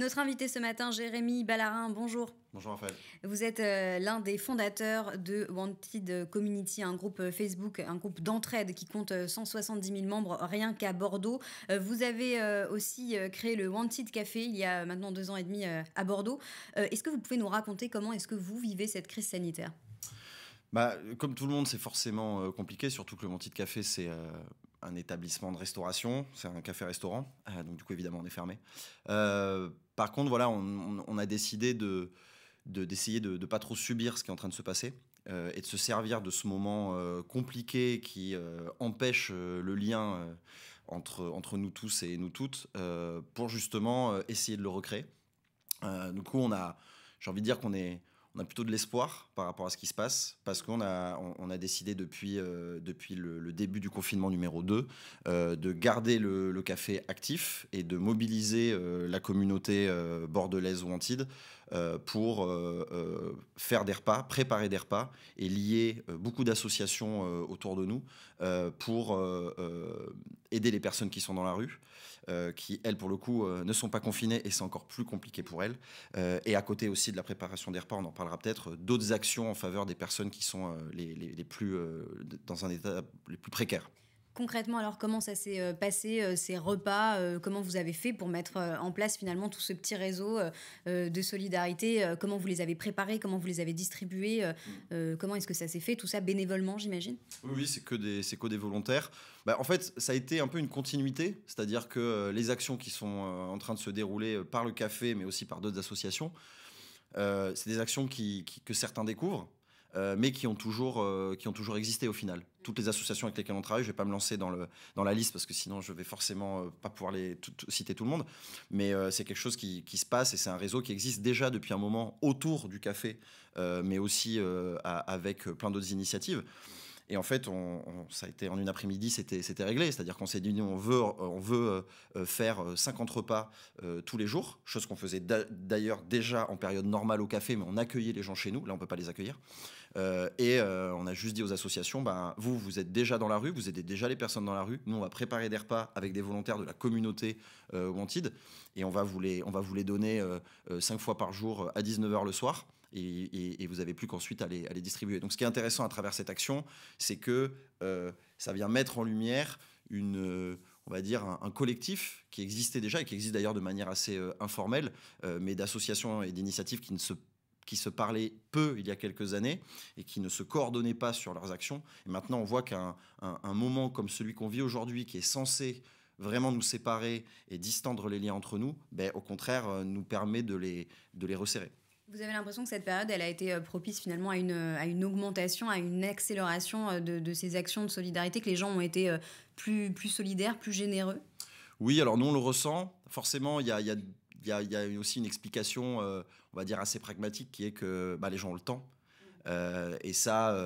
Notre invité ce matin, Jérémy Ballarin, bonjour. Bonjour Raphaël. Vous êtes euh, l'un des fondateurs de Wanted Community, un groupe Facebook, un groupe d'entraide qui compte 170 euh, 000 membres rien qu'à Bordeaux. Euh, vous avez aussi créé le Wanted Café il y a maintenant deux ans et demi à Bordeaux. est-ce que vous pouvez nous raconter comment est-ce que vous vivez cette crise sanitaire bah, Comme tout le monde, c'est forcément compliqué, surtout que le Wanted Café, c'est un établissement de restauration, c'est un café-restaurant, donc du coup évidemment on est fermé. Par contre, voilà, on, a décidé de d'essayer de ne pas trop subir ce qui est en train de se passer euh, et de se servir de ce moment euh, compliqué qui euh, empêche le lien entre, entre nous tous et nous toutes pour justement essayer de le recréer. du coup, on a, j'ai envie de dire qu'on est, on a plutôt de l'espoir par rapport à ce qui se passe, parce qu'on a, on, a décidé depuis, euh, depuis le, début du confinement numéro 2 euh, de garder le, café actif et de mobiliser euh, la communauté bordelaise ou antide euh, pour euh, euh, faire des repas, préparer des repas et lier beaucoup d'associations autour de nous pour aider les personnes qui sont dans la rue, qui elles pour le coup ne sont pas confinées et c'est encore plus compliqué pour elles. et à côté aussi de la préparation des repas, on en parlera peut-être, d'autres actions en faveur des personnes qui sont les, plus dans un état les plus précaires. Concrètement, alors comment ça s'est euh, passé, euh, ces repas euh, Comment vous avez fait pour mettre en place finalement tout ce petit réseau de solidarité Comment vous les avez préparés Comment vous les avez distribués mm. Comment est-ce que ça s'est fait Tout ça bénévolement, j'imagine Oui, c'est que, des, que volontaires. Bah, en fait, ça a été un peu une continuité, c'est-à-dire que les actions qui sont en train de se dérouler par le café, mais aussi par d'autres associations, c'est des actions qui, que certains découvrent. Euh, mais euh, qui ont, toujours, existé au final. Toutes les associations avec lesquelles on travaille, je ne vais pas me lancer dans, la liste parce que sinon je vais forcément euh, pas pouvoir les citer tout le monde, mais c'est quelque chose qui, se passe et c'est un réseau qui existe déjà depuis un moment autour du café, mais aussi avec plein d'autres initiatives. Et en fait, ça a été en une après-midi, c'était réglé. C'est-à-dire qu'on s'est dit, on veut, on veut euh, euh, faire 50 euh, repas tous les jours, chose qu'on faisait d'ailleurs déjà en période normale au café, mais on accueillait les gens chez nous. Là, on ne peut pas les accueillir. et on a juste dit aux associations, ben, vous, vous êtes déjà dans la rue, vous aidez déjà les personnes dans la rue. Nous, on va préparer des repas avec des volontaires de la communauté Wanted et on va vous les, on va vous les donner 5 fois par jour à 19h le soir et, vous n'avez plus qu'ensuite à les, distribuer. Donc ce qui est intéressant à travers cette action, c'est que euh, ça vient mettre en lumière euh, un, collectif qui existait déjà et qui existe d'ailleurs de manière assez euh, informelle, mais d'associations et d'initiatives qui ne se parlaient peu il y a quelques années et qui ne se coordonnaient pas sur leurs actions. Et maintenant, on voit qu'un moment comme celui qu'on vit aujourd'hui, qui est censé vraiment nous séparer et distendre les liens entre nous, ben, au contraire, nous permet de les resserrer. Vous avez l'impression que cette période, elle a été euh, propice finalement à une, euh, à une augmentation, à une accélération euh, de, de, ces actions de solidarité, que les gens ont été plus, plus solidaires, plus généreux Oui, alors nous on le ressent. Forcément, il y a, y, a, y a, aussi une explication, on va dire, assez pragmatique, qui est que bah, les gens ont le temps. et ça,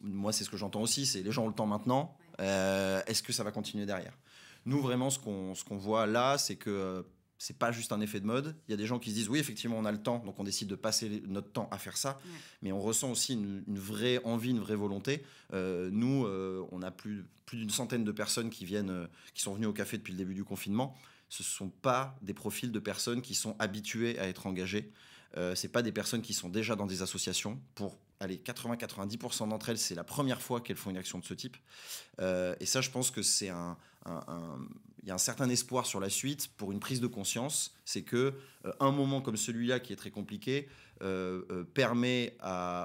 moi, c'est ce que j'entends aussi, c'est les gens ont le temps maintenant. Est-ce que ça va continuer derrière Nous, vraiment, ce qu'on voit là, c'est que c'est pas juste un effet de mode. Il y a des gens qui se disent oui, effectivement, on a le temps, donc on décide de passer notre temps à faire ça. Mais on ressent aussi une, vraie envie, une vraie volonté. Euh, nous, euh, on a plus, plus d'une centaine de personnes qui viennent, euh, qui sont venues au café depuis le début du confinement. Ce sont pas des profils de personnes qui sont habituées à être engagées. Euh, c'est pas des personnes qui sont déjà dans des associations. Pour aller 80-90% d'entre elles, c'est la première fois qu'elles font une action de ce type. et ça, je pense que c'est un, il y a un certain espoir sur la suite pour une prise de conscience, c'est que euh, un moment comme celui-là qui est très compliqué euh, euh, permet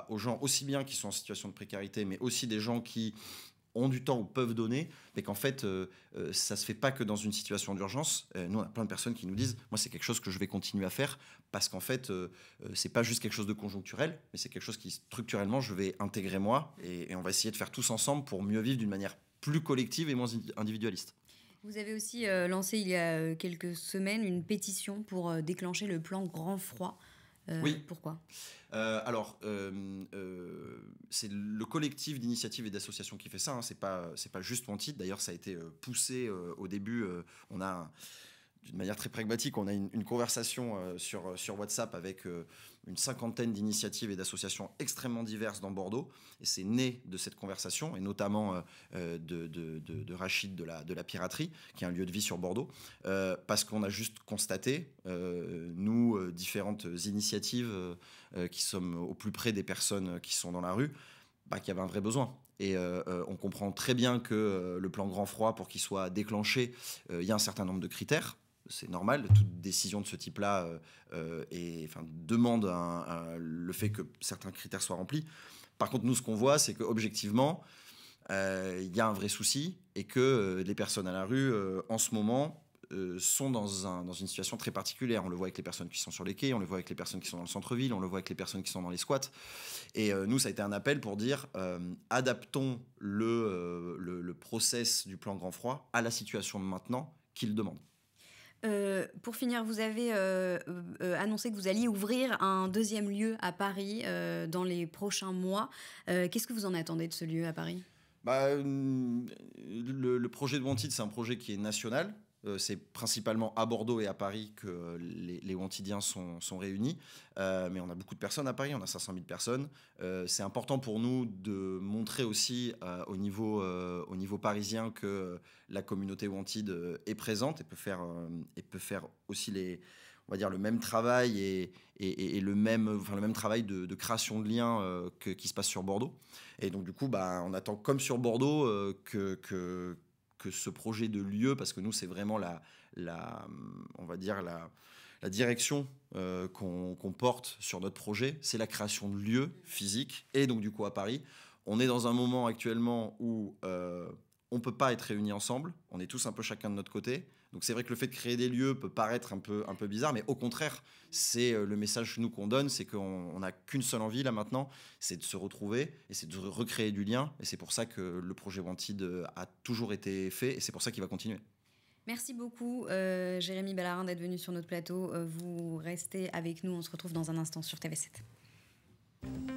aux gens aussi bien qui sont en situation de précarité, mais aussi des gens qui ont du temps ou peuvent donner, mais qu'en fait, ça se fait pas que dans une situation d'urgence. nous, on a plein de personnes qui nous disent, moi, c'est quelque chose que je vais continuer à faire parce qu'en fait, ce n'est pas juste quelque chose de conjoncturel, mais c'est quelque chose qui structurellement, je vais intégrer moi et on va essayer de faire tous ensemble pour mieux vivre d'une manière plus collective et moins individualiste. Vous avez aussi euh, lancé il y a euh, quelques semaines une pétition pour euh, déclencher le plan grand froid. oui. Pourquoi Alors, c'est le collectif d'initiatives et d'associations qui fait ça. Hein. C'est pas, c'est pas juste mon titre. D'ailleurs, ça a été poussé au début. on a d'une manière très pragmatique, on a une, une conversation euh, sur, euh, sur WhatsApp avec euh, une cinquantaine d'initiatives et d'associations extrêmement diverses dans Bordeaux. Et c'est né de cette conversation, et notamment de, de, Rachid de la, de la Piraterie, qui est un lieu de vie sur Bordeaux, parce qu'on a juste constaté, nous, différentes initiatives qui sommes au plus près des personnes qui sont dans la rue, bah, qu'il y avait un vrai besoin. Et on comprend très bien que le plan grand froid, pour qu'il soit déclenché, il y a un certain nombre de critères c'est normal, toute décision de ce type-là et, euh, euh, enfin, demande le fait que certains critères soient remplis. Par contre, nous, ce qu'on voit, c'est qu'objectivement, euh, il y a un vrai souci et que les personnes à la rue, en ce moment, sont dans, une situation très particulière. On le voit avec les personnes qui sont sur les quais, on le voit avec les personnes qui sont dans le centre-ville, on le voit avec les personnes qui sont dans les squats. Et nous, ça a été un appel pour dire adaptons le, le, le process du plan grand froid à la situation de maintenant qu'il demande. Euh, pour finir, vous avez euh, euh, annoncé que vous alliez ouvrir un deuxième lieu à Paris dans les prochains mois. Qu'est-ce que vous en attendez de ce lieu à Paris bah, le, projet de Wanted, c'est un projet qui est national, euh, c'est principalement à Bordeaux et à Paris que les, les Wantidiens sont, réunis. Euh, mais on a beaucoup de personnes à Paris, on a 500 000 personnes. Euh, c'est important pour nous de montrer aussi au, niveau, au niveau parisien que la communauté WANTID est présente et peut faire, et peut faire aussi les, on va dire le même travail et, le même enfin, le même travail de, création de liens qui se passe sur Bordeaux et donc du coup bah on attend comme sur Bordeaux que, que, que ce projet de lieu, parce que nous, c'est vraiment la, on va dire la, direction euh, qu'on porte sur notre projet, c'est la création de lieux physiques, et donc du coup à Paris. On est dans un moment actuellement où euh, on peut pas être réunis ensemble, on est tous un peu chacun de notre côté. Donc c'est vrai que le fait de créer des lieux peut paraître un peu, un peu bizarre, mais au contraire, c'est euh, le message nous qu'on donne, c'est qu'on n'a qu'une seule envie là maintenant, c'est de se retrouver et c'est de recréer du lien. Et c'est pour ça que le projet Wanted euh, a toujours été fait et c'est pour ça qu'il va continuer. Merci beaucoup, euh, Jérémy Ballarin, d'être venu sur notre plateau. vous restez avec nous, on se retrouve dans un instant sur TV7.